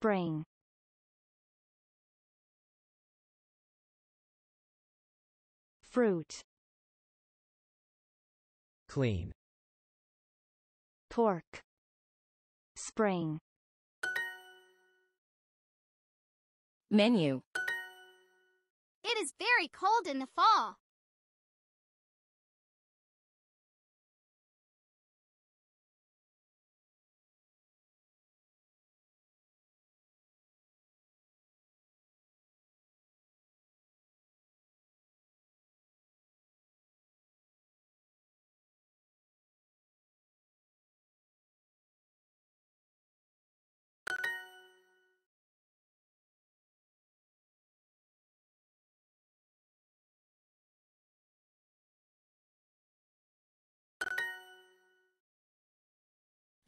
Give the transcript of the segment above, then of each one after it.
spring. Fruit Clean Pork Spring Menu It is very cold in the fall.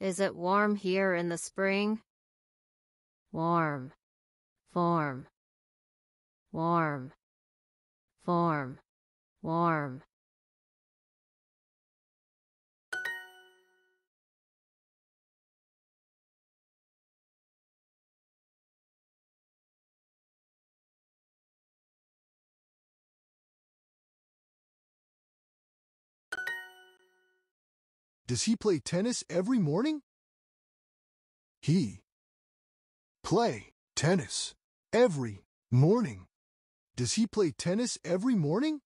Is it warm here in the spring? Warm. Form. Warm. Form. Warm. Does he play tennis every morning? He play tennis every morning. Does he play tennis every morning?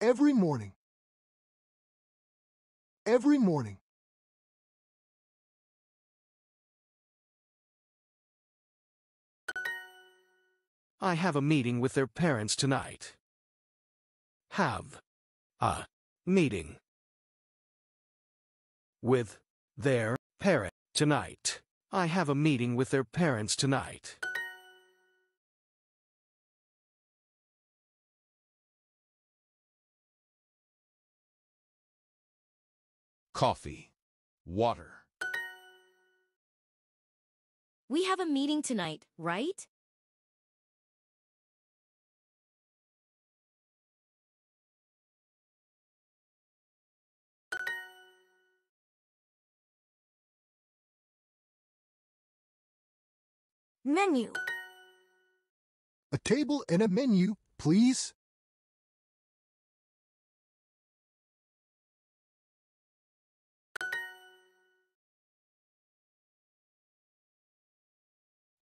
Every morning. Every morning. I have a meeting with their parents tonight. Have a meeting with their parent tonight. I have a meeting with their parents tonight. Coffee. Water. We have a meeting tonight, right? Menu. A table and a menu, please.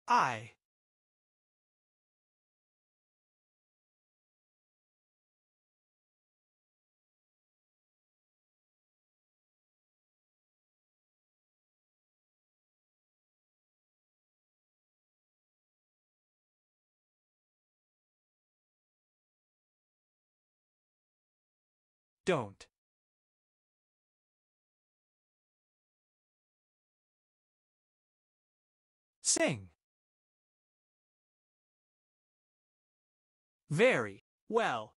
I Don't. Sing. Very well.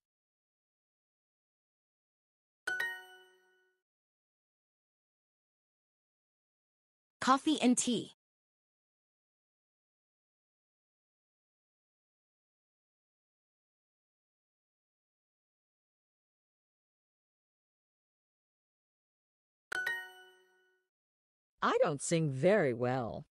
Coffee and tea. I don't sing very well.